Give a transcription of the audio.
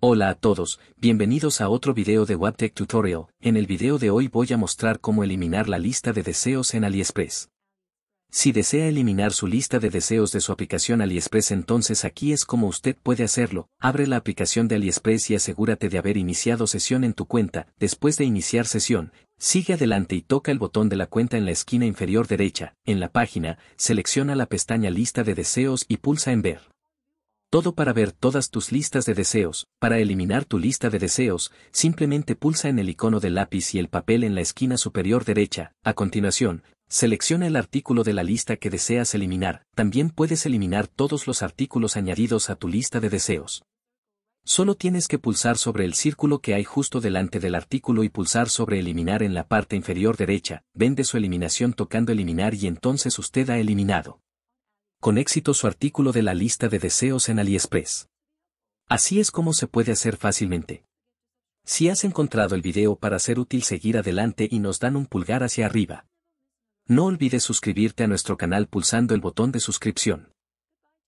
Hola a todos, bienvenidos a otro video de WebTech Tutorial. En el video de hoy voy a mostrar cómo eliminar la lista de deseos en AliExpress. Si desea eliminar su lista de deseos de su aplicación AliExpress entonces aquí es como usted puede hacerlo. Abre la aplicación de AliExpress y asegúrate de haber iniciado sesión en tu cuenta. Después de iniciar sesión, sigue adelante y toca el botón de la cuenta en la esquina inferior derecha. En la página, selecciona la pestaña Lista de deseos y pulsa en Ver. Todo para ver todas tus listas de deseos. Para eliminar tu lista de deseos, simplemente pulsa en el icono del lápiz y el papel en la esquina superior derecha. A continuación, selecciona el artículo de la lista que deseas eliminar. También puedes eliminar todos los artículos añadidos a tu lista de deseos. Solo tienes que pulsar sobre el círculo que hay justo delante del artículo y pulsar sobre eliminar en la parte inferior derecha. Vende su eliminación tocando eliminar y entonces usted ha eliminado con éxito su artículo de la lista de deseos en AliExpress. Así es como se puede hacer fácilmente. Si has encontrado el video para ser útil seguir adelante y nos dan un pulgar hacia arriba. No olvides suscribirte a nuestro canal pulsando el botón de suscripción.